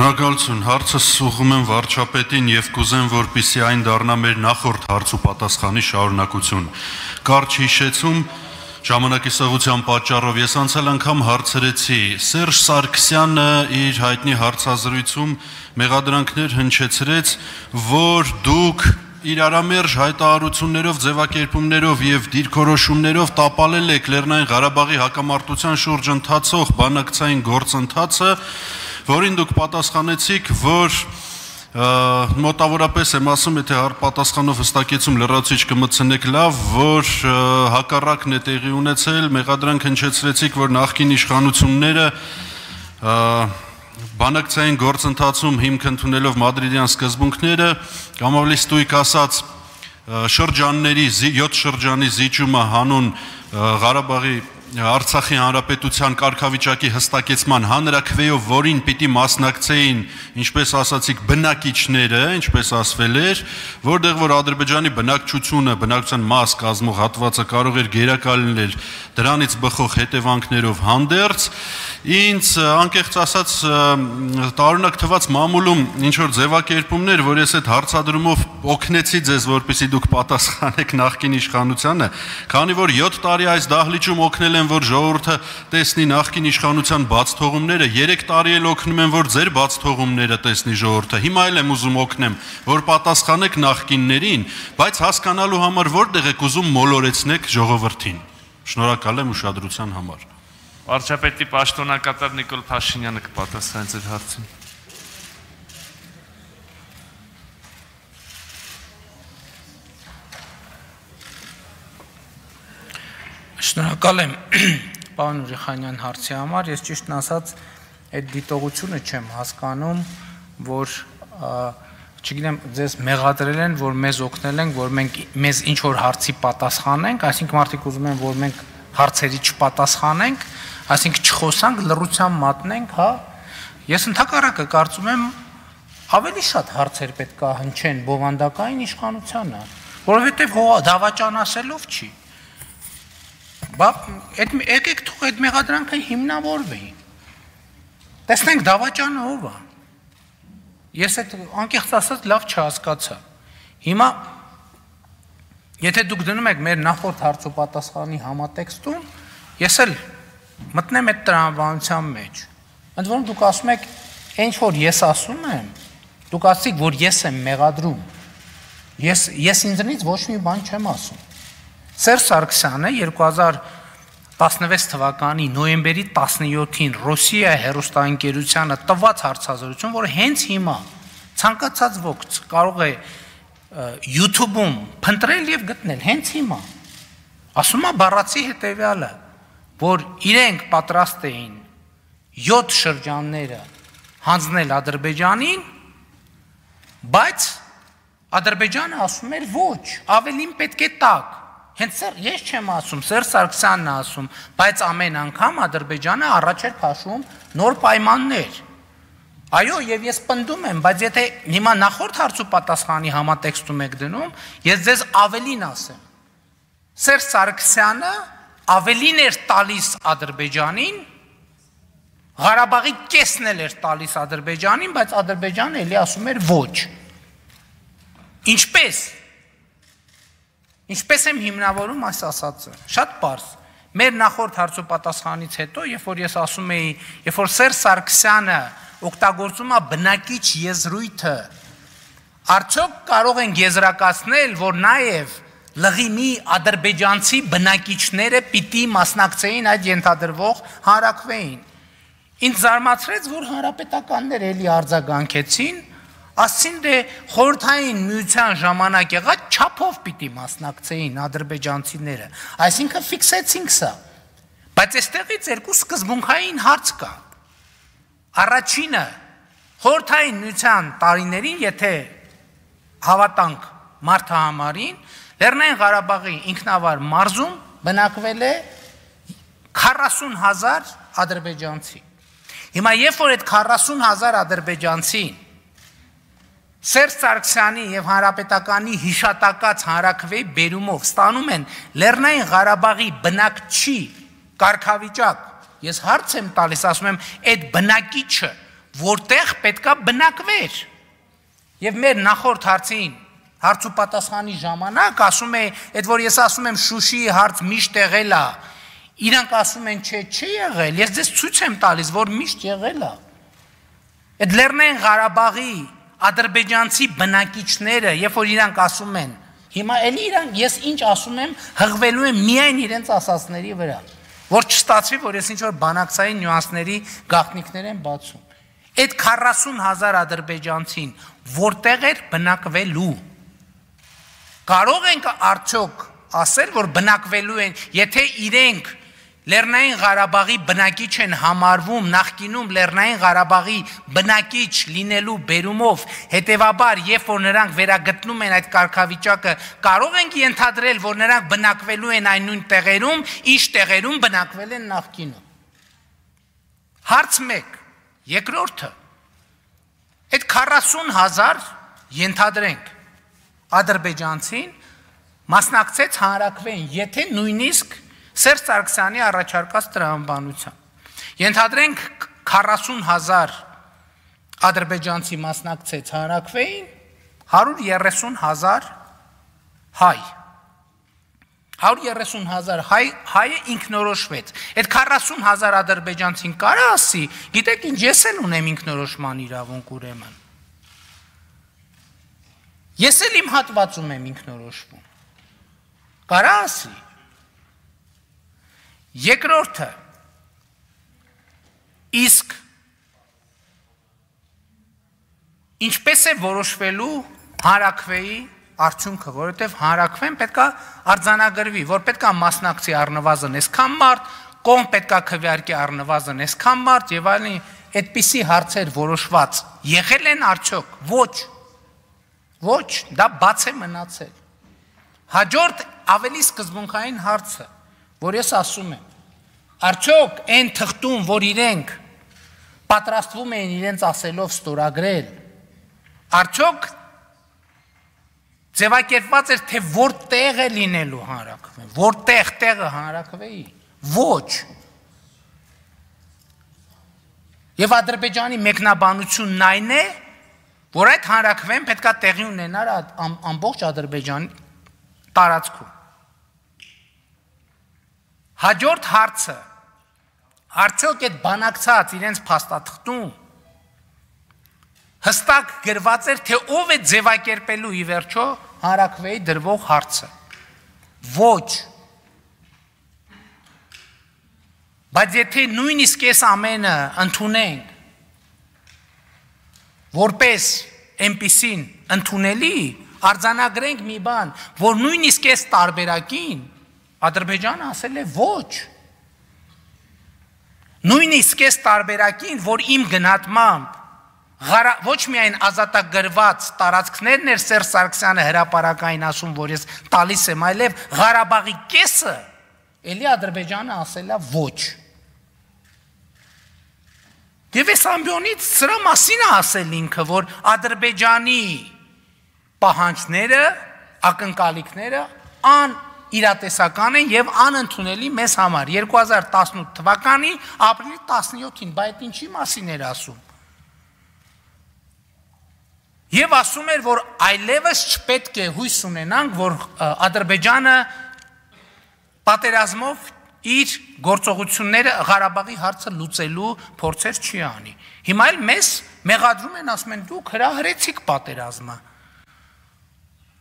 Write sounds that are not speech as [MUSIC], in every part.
Շնորհակալություն, հարցս սուղում եմ վարչապետին եւ կուզեմ, որպիսի այն դառնա մեր նախորդ հարց ու պատասխանի շարունակություն։ Կարճ հիշեցում, ժամանակի սղության պատճառով ես անցյալ անգամ հարցրեցի Սերժ Սարգսյանը իր հայտնի հարցազրույցում մեղադրանքներ հնչեցրեց, որ դուք իր արամերժ հայտարարություններով, ձևակերպումներով եւ դիրքորոշումներով տապալել եք Լեռնային Ղարաբաղի հակամարտության շուրջ ընթացող բանակցային գործընթացը որին դուք պատասխանեցիք, որ մոտավորապես եմ ասում, եթե հարպատասխանով հստակեցում լրացիչ կմցնեք լավ, որ հակառակն է տեղի ունեցել, մեղադրանք հնչեցրեցիք, որ նախկին իշխանությունները բանակցային գործընթացում հիմք ընդունելով մադրիդյան սկզբունքները, կամ ավելի ստույգ ասած, շրջանների 7 շրջանի զիջումը հանուն Ղարաբաղի Արցախի հանրապետության կարգավիճակի հստակեցման հանրակրվեյով, որին պիտի մասնակցեին, ինչպես ասացիք, բնակիչները, ինչպես ասվել էր, որտեղ որ Ադրբեջանի բնակչությունը, բնակության մաս կազմող հատվածը կարող էր գերակալնել դրանից բխող հետևանքներով հանդերձ, ինձ անկեղծ ասած տարօրինակ թված մամուլում ինչ որ ձևակերպումներ, որ ես այդ հարցադրումով օգնեցի ձեզ, որպեսզի դուք պատասխանեք նախկին իշխանությանը, քանի որ 7 տարի այս դահլիճում օգնել են, որ ժողովուրդը տեսնի նախկին իշխանության բաց թողումները, 3 տարի էլ օգնում են, որ ձեր բաց թողումները տեսնի ժողովուրդը։ Հիմա էլ եմ ուզում օգնեմ, որ պատասխանեք նախկիններին, բայց հասկանալու համար որտեղ եք ուզում մոլորեցնեք ժողովրդին։ Շնորհակալ եմ ուշադրության համար։ Վարչապետի պաշտոնակատար Նիկոլ Փաշինյանը կպատասխանի ձեր հարցին։ Շնորհակալ եմ [CLEARS THROAT] պարոն Ուրիխանյան հարցի համար։ Ես ճիշտն ասած այդ դիտողությունը չեմ հասկանում, որ չգիտեմ, ձեզ մեղադրել են, որ մեզ օգնել են, որ մենք մեզ ինչ որ հարցի պատասխանենք, այսինքն մարդիկ ուզում են, որ մենք հարցերի չպատասխանենք, այսինքն չխոսանք, լռության մատնենք, հա։ Ես ընդհակառակը կարծում եմ ավելի շատ հարցեր պետք է հնչեն բովանդակային իշխանությանը, որովհետև դավաճան ասելով չի։ Բա այդ եկեք թող այդ մեղադրանքը հիմնավորվի։ Տեսնենք դավաճանը ով է։ Ես այդ անկեղծ ասած լավ չհասկացա։ Հիմա եթե դուք դնում եք մեր նախորդ հարցոպատասխանի համատեքստում, ես էլ մտնեմ այդ տրամաբանության մեջ։ Ընդ որում դուք ասում եք, ինչ որ ես ասում եմ, դուք ասիք, որ ես եմ մեղադրում։ Ես ես ինձնից ոչ մի բան չեմ ասում։ Սերժ Սարգսյանը 2016 թվականի նոյեմբերի 17-ին Ռոսիա հերոստանգերությանը տված հարցազրույցում, որ հենց հիմա ցանկացած ոգց կարող է YouTube-ում փնտրել եւ գտնել հենց հիմա։ Ասում է բառացի հետեւյալը, որ իրենք պատրաստ էին 7 շրջանները հանձնել Ադրբեջանին, բայց Ադրբեջանը ասում էր ոչ, ավելին պետք է տակ Հենց ես չեմ ասում, Սերժ Սարգսյանն է ասում, բայց ամեն անգամ Ադրբեջանը առաջ էր քաշում նոր պայմաններ։ Այո, եւ ես պնդում եմ, բայց եթե հիմա նախորդ հարցու պատասխանի համատեքստում եք դնում, ես ձեզ ավելին ասեմ։ Սերժ Սարգսյանը ավելին էր տալիս Ադրբեջանին, Ղարաբաղի կեսն էլ էր տալիս Ադրբեջանին, բայց Ադրբեջանը էլի ասում էր ոչ։ Ինչպես Ինչպես եմ հիմնավորում այս ասածը։ Շատ པարզ։ Մեր նախորդ հարցոպատասխանից հետո, երբ որ ես ասում էի, երբ որ Սերժ Սարգսյանը օգտագործում է բնակիչ եզրույթը, արդյոք կարող են եզրակացնել, որ նաև լղիմի ադրբեջանցի բնակիչները պիտի մասնակցեին այդ ենթադրվող հանրակրվեին։ Ինչ զարմացրեց, որ հանրապետականները էլի արձագանքեցին Ասին դե խորթային միության ժամանակ եղած ճափով պիտի մասնակցեին ադրբեջանցիները։ Այսինքն ֆիքսեցինք սա։ Բայց այստեղից երկու սկզբունքային հարց կա։ Առաջինը խորթային միության տարիներին, եթե հավատանք մարդահամարին, Լեռնային Ղարաբաղի ինքնավար մարզում բնակվել է 40000 ադրբեջանցի։ Հիմա երբ որ այդ 40000 ադրբեջանցին Սերս Սարգսյանի եւ Հանրապետականի հիշատակած հանրակրվեի բերումով ստանում են Լեռնային Ղարաբաղի բնակչի կարգավիճակ։ Ես հարց եմ տալիս, ասում եմ, այդ բնակիչը որտեղ պետքա բնակվեր։ Եվ մեր նախորդ հարցին հարց ու պատասխանի ժամանակ ասում է, այդ որ ես ասում եմ Շուշիի հարց միշտ եղել է։ Իրանք ասում են, չէ, չի եղել։ Ես ձեզ ցույց եմ տալիս, որ միշտ եղել է։ Այդ Լեռնային Ղարաբաղի ադրբեջանցի բնակիչները, երբ որ իրանք ասում են, հիմա էլի իրանք ես ինչ ասում եմ, հղվելու եմ միայն իրենց ասածների վրա, որ չստացվի, որ ես ինչ որ բանակցային նյուանսների գաղտնիքներ եմ բացում։ Այդ 40000 ադրբեջանցին որտեղ էր բնակվելու։ Կարող ենք արդյոք ասել, որ բնակվելու են, եթե իրենք Լեռնային Ղարաբաղի բնակիչ են համարվում նախկինում Լեռնային Ղարաբաղի բնակիչ լինելու բերումով հետևաբար երբ որ նրանք վերագտնում են այդ կարգավիճակը կարող ենք ենթադրել որ նրանք բնակվելու են այն նույն տեղերում ինչ տեղերում բնակվել են նախկինում Հարց 1 Երկրորդը այդ 40000 ենթադրենք ադրբեջանցին մասնակցեց հանրակրվեն եթե նույնիսկ Սերս Սարգսյանի առաջարկած տրամաբանությամբ։ Ենթադրենք 40000 ադրբեջանցի մասնակցեց հանրակրվեին, 130000 հայ 130000 հայ հայը ինքնորոշվեց։ Այդ 40000 ադրբեջանցին կարա ասի, գիտեք ինչ ես էլ ունեմ ինքնորոշման իրավունք ուրեմն։ Ես էլ իմ հատվածում եմ ինքնորոշվում։ Կարա ասի։ Երկրորդը իսկ ինչպես է որոշվելու հանրակրվեի արդյունքը, որովհետև հանրակրվեն պետքա արձանագրվի, որ պետքա մասնակցի առնվազն այսքան մարդ, կողմ պետքա քվեարկի առնվազն այսքան մարդ եւ այլն, այդպիսի հարցեր որոշված եղել են արդյոք ոչ ոչ դա բաց է մնացել հաջորդ ավելի սկզբունքային հարցը որ ես ասում եմ, արդյոք այն թղթում, որ իրենք պատրաստվում էին իրենց ասելով ստորագրել, արդյոք ձևակերպված էր, թե որտեղ է լինելու հանրակվեն, որտեղ տեղը հանրակվեի, ոչ։ Եվ ադրբեջանի մեկնաբանությունն այն է, որ այդ հանրակվեն պետքա տեղի ունենար ամբողջ ադրբեջանի տարածքում։ Հաջորդ հարցը Արդյոք այդ բանակցած իրենց փաստաթղթում հստակ գրված էր, թե ով է ձևակերպելու ի վերջո հարակվեի դրվող հարցը։ Ոչ։ Բայց եթե նույնիսկ այս ամենը ընդունենք որպես այնպիսին ընդունելի, արձանագրենք մի բան, որ նույնիսկ այս տարբերակին Ադրբեջանը ասել է ոչ։ Նույնիսկ այս տարբերակին, որ իմ գնահատմամբ Գարա, ոչ միայն ազատագրված տարածքներն էր Սերժ Սարգսյանը հրաապարակային ասում, որ ես տալիս եմ, այլև Ղարաբաղի կեսը ելի Ադրբեջանը ասելա ոչ։ Եվ այս ամբյոնից սրա մասին է ասել ինքը, որ Ադրբեջանի պահանջները, ակնկալիքները ան իրատեսական են եւ անընդունելի մեզ համար 2018 թվականի ապրիլի 17-ին, բայց ինչի մասին էր ասում։ Եվ ասում էր, որ այլևս չպետք է հույս ունենանք, որ Ադրբեջանը պատերազմով իր գործողությունները Ղարաբաղի հարցը լուծելու փորձեր չի անի։ Հիմա էլ մեզ մեղադրում են, ասում են դուք հրահրեցիք պատերազմը։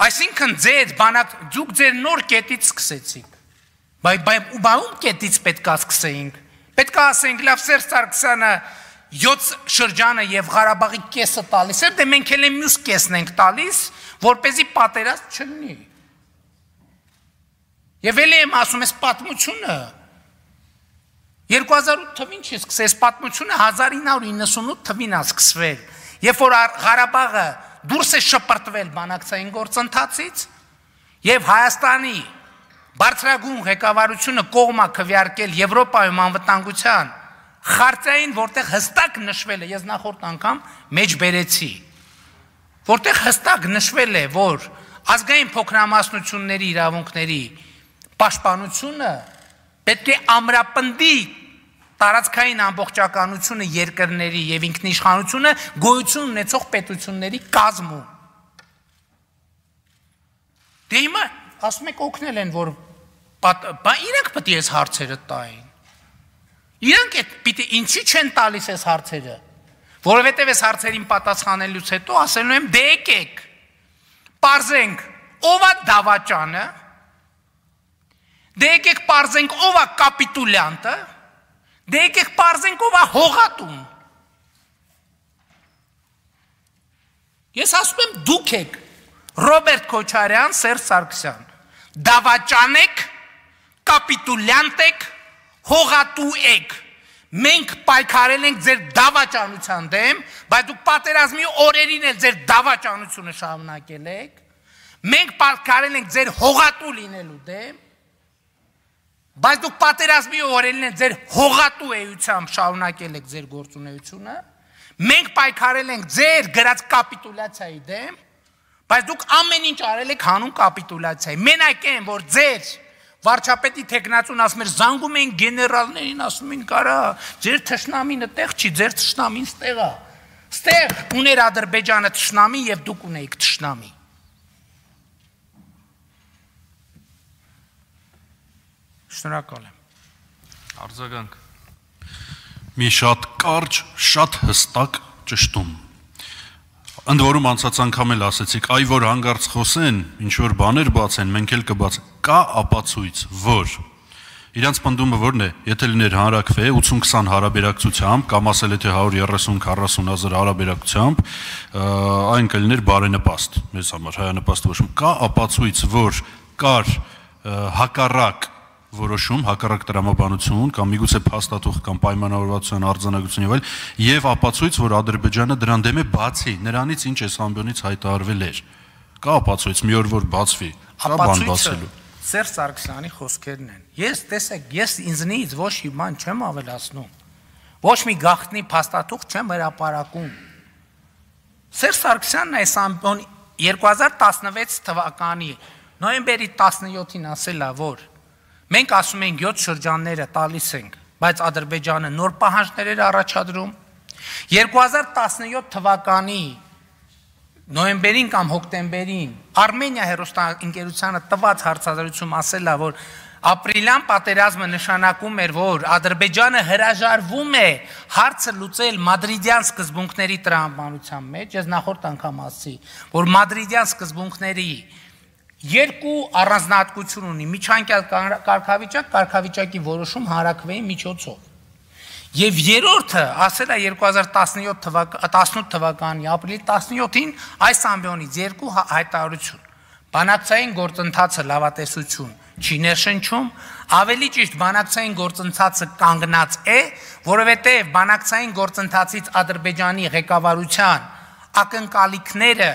Այսինքն ձեր բանակ ձուկ ձեր նոր կետից սկսեցիք։ Բայց բայց ու բաում կետից պետքա սկսեինք։ Պետքա ասենք լավ Սերժ Սարգսյանը 7 շրջանը եւ Ղարաբաղի կեսը տալիս է, դե մենք էլ մյուս կեսն ենք տալիս, որ เป զի պատերազմ չլինի։ Եվ ելի եմ ասում, ես պատմությունը 2008 թվին չի սկսել, պատմությունը 1998 թվին է սկսվել, երբ որ Ղարաբաղը հա դուրս է շպրտվել բանակցային գործընթացից եւ Հայաստանի բարձրագույն ղեկավարությունը կողմա քվյարկել Եվրոպայում անվտանգության խարտիային, որտեղ հստակ նշվել է, ես նախորդ անգամ մեջ բերեցի, որտեղ հստակ նշվել է, որ ազգային փոքրամասնությունների իրավունքների պաշտպանությունը պետք է ամրապնդի տարածքային ամբողջականությունը երկրների եւ ինքնիշխանությունը գոյություն ունեցող պետությունների կազմում։ Դե հիմա ասում եք օգնել են որ բա իրենք պետք է այս հարցերը տային։ Իրենք է պիտի ինչի չեն տալիս այս հարցերը։ Որովհետև այս հարցերին պատասխանելուց հետո ասելու եմ դե եկեք։ Պարզենք ով է դավաճանը։ Դե եկեք պարզենք ով է կապիտուլյանտը Դե եկեք parzենք ով է հողատում։ Ես ասում եմ դուք եք Ռոբերտ Քոչարյան, Սերժ Սարգսյան։ Դավաճանեք, կապիտուլյանտ եք, հողատու եք։ Մենք պայքարել ենք ձեր դավաճանության դեմ, բայց դուք պատերազմի օրերին էլ ձեր դավաճանությունը շարունակել եք։ Մենք պայքարել ենք ձեր հողատու լինելու դեմ Բայց դուք պատերազմի օրենն են ձեր հողատու էությամբ շարունակել եք ձեր գործունեությունը։ Մենք պայքարել ենք ձեր գրած կապիտուլյացիայի դեմ, բայց դուք ամեն ինչ արել եք հանուն կապիտուլյացիայի։ Մենակ այն, որ ձեր վարչապետի տեխնացուն ասում էր զանգում էին գեներալներին, ասում էին՝ «Կարա, ձեր ճշնամին այդտեղ չի, ձեր ճշնամին ստեղ է»։ Ստեղ ուներ Ադրբեջանը ճշնամի եւ դուք ունեիք ճշնամի։ Շնորհակալ եմ։ Արձագանք։ Մի շատ կարճ, շատ հստակ ճշտում։ Ընդ որում անցած անգամ էլ ասեցիք, այ որ հանգարց խոսեն, ինչ որ բաներ բացեն, մենք էլ կբացեն։ Կա ապացույց, որ իրանց պնդումը որն է, եթե լիներ հանրակվե 80-20 հարաբերակցությամբ կամ ասել եթե 130-40 հազար հարաբերակցությամբ, այն կլիներ բարենպաստ, մեզ համար հայանպաստ ոչ, կա ապացույց, որ կար հակառակ որոշում, հակառակ դրամաբանություն կամ միգուցե փաստաթուղ կամ պայմանավորվածության արձանագրություն եւ այլ եւ ապացույց, որ Ադրբեջանը դրան դեմ է բացի նրանից ինչ էս ամբյոնից հայտարարվել էր։ Կա ապացույց, մի օր որ բացվի, կա բան բացելու։ Սերժ Սարգսյանի խոսքերն են։ Ես տեսեք, ես ինձնից ոչ մի բան չեմ ավելացնում։ Ոչ մի գախտնի փաստաթուղ չեմ հրապարակում։ Սերժ Սարգսյանն այս ամբյոն 2016 թվականի նոյեմբերի 17-ին ասել է, որ Մենք ասում ենք 7 շրջանները տալիս ենք, բայց Ադրբեջանը նոր պահանջներ էր առաջադրում։ 2017 թվականի նոյեմբերին կամ հոկտեմբերին Արմենիա հերոստանգերությանը տված հարցազրույցում ասել է, որ ապրիլյան պատերազմը նշանակում էր, որ Ադրբեջանը հրաժարվում է հարցը լուծել մադրիդյան սկզբունքների տրամաբանության մեջ։ Ես նախորդ անգամ ասացի, որ մադրիդյան սկզբունքների երկու առանձնահատկություն ունի միջանկյալ կարգավիճակ կարգավիճակի որոշում հանրակրվեի միջոցով Եվ երրորդը ասել է 2017 թվական 18 թվականի ապրիլի 17-ին այս ամբիոնից երկու հա-, հայտարարություն։ Բանակցային գործընթացը լավատեսություն չի ներշնչում, ավելի ճիշտ բանակցային գործընթացը կանգնած է, որովհետև բանակցային գործընթացից Ադրբեջանի ղեկավարության ակնկալիքները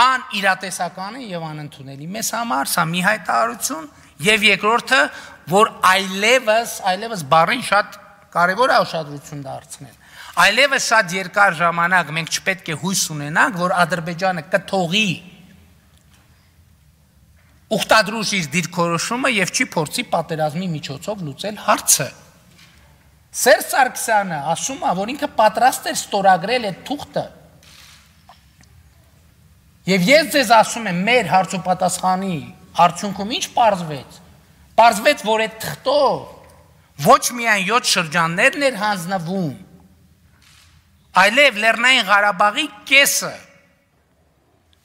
անիրատեսական է եւ անընդունելի մեզ համար, սա մի հայտարարություն եւ երկրորդը, որ այլևս, այլևս բառին շատ կարեւոր է ուշադրություն դարձնել։ Այլևս շատ երկար ժամանակ մենք չպետք է հույս ունենանք, որ Ադրբեջանը կթողի ուխտադրուժից դիրքորոշումը եւ չի փորձի պատերազմի միջոցով լուծել հարցը։ Սերս Սարգսյանը ասում է, որ ինքը պատրաստ էր ստորագրել այդ թուղթը Եվ ես ձեզ ասում եմ, մեր հարցոպատասխանի արդյունքում ինչ պարզվեց։ Պարզվեց, որ այդ թղթով ոչ միայն 7 շրջաններն էր հանձնվում, այլև Լեռնային Ղարաբաղի կեսը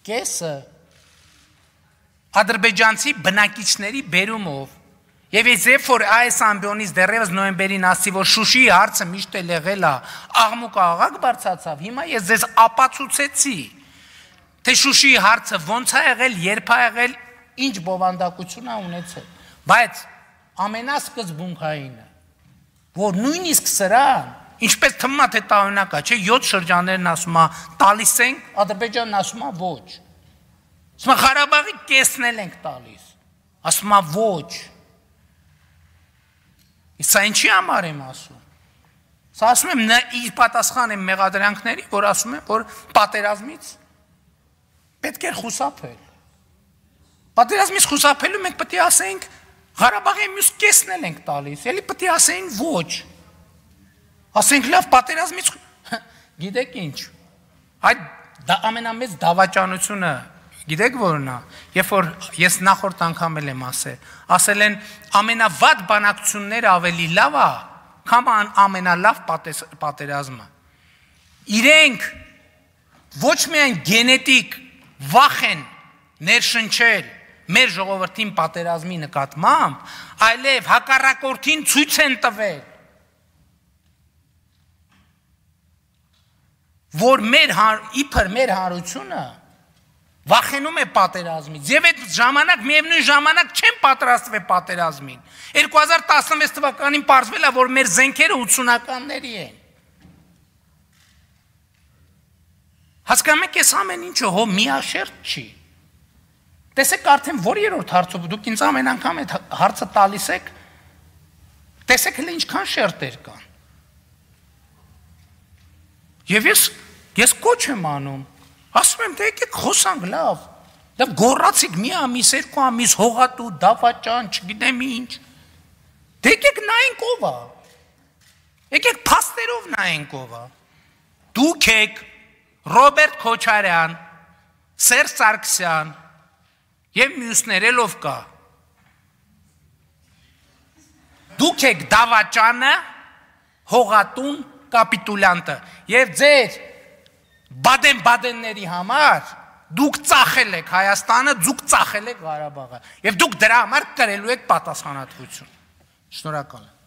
կեսը ադրբեջանցի բնակիչների բերումով Եվ ես երբ որ այս ամբիոնից դեռևս նոյեմբերին ասի, որ Շուշի հարցը միշտ էլ եղել է աղմուկ աղաղակ բարձացավ, հիմա ես ձեզ ապացուցեցի, թե Շուշիի հարցը ո՞նց է եղել, երբ է եղել, ինչ բովանդակություն է ունեցել։ Բայց ամենասկզբունքայինը, որ նույնիսկ սրան, ինչպես թվում է թե տարօրինակա, չէ, 7 շրջաններն ասում է տալիս ենք, Ադրբեջանն ասում է ոչ։ Ասում է Ղարաբաղի կեսն էլ ենք տալիս։ Ասում է ոչ։ Իսկ սա ինչի համար եմ ասում։ Սա ասում եմ նա իր պատասխան եմ մեղադրանքների, որ ասում եմ, որ պատերազմից պետք էր խուսափել։ Պատերազմից խուսափելու մենք պետք է ասենք Ղարաբաղի մյուս կեսն էլ ենք տալիս, էլի պետք է ասեին ոչ։ Ասենք լավ պատերազմից գիտեք ինչ։ Այդ դա ամենամեծ դավաճանությունը Գիտեք որն է, երբ որ ես նախորդ անգամ էլ եմ ասել, ասել են ամենավատ բանակցությունները ավելի լավ է, քան ամենալավ պատերազմը։ Իրենք ոչ միայն գենետիկ վախ են ներշնչել մեր ժողովրդին պատերազմի նկատմամբ, այլև հակառակորդին ցույց են տվել, որ մեր հա- իբր մեր հանրությունը վախենում է պատերազմից եւ այդ ժամանակ միևնույն ժամանակ չեն պատրաստվել պատերազմին 2016 թվականին ողջվել է որ մեր զենքերը 80-ականների են Հասկանում եք, այս ամեն ինչը հո միաշերտ չի։ Տեսեք արդեն որ երրորդ հարցը դուք ինձ ամեն անգամ այդ հարցը տալիս եք։ Տեսեք հենց ինչքան շերտեր կան։ Եվ ես ես կոչ եմ անում։ Ասում եմ, դե եկեք խոսանք լավ։ Լավ գորացիկ մի ամիս, երկու ամիս հողատու, դավաճան, չգիտեմ ինչ։ Դե եկեք նայենք ով է։ Եկեք փաստերով նայենք ով է։ Դուք եք Ռոբերտ Քոչարյան, Սերժ Սարգսյան եւ մյուսներելով կա։ Դուք եք դավաճանը, հողատուն կապիտուլյանտը եւ ձեր բադեն-բադենների համար դուք ծախել եք Հայաստանը, դուք ծախել եք Ղարաբաղը եւ դուք դրա համար կրելու եք պատասխանատվություն։ Շնորհակալ եմ։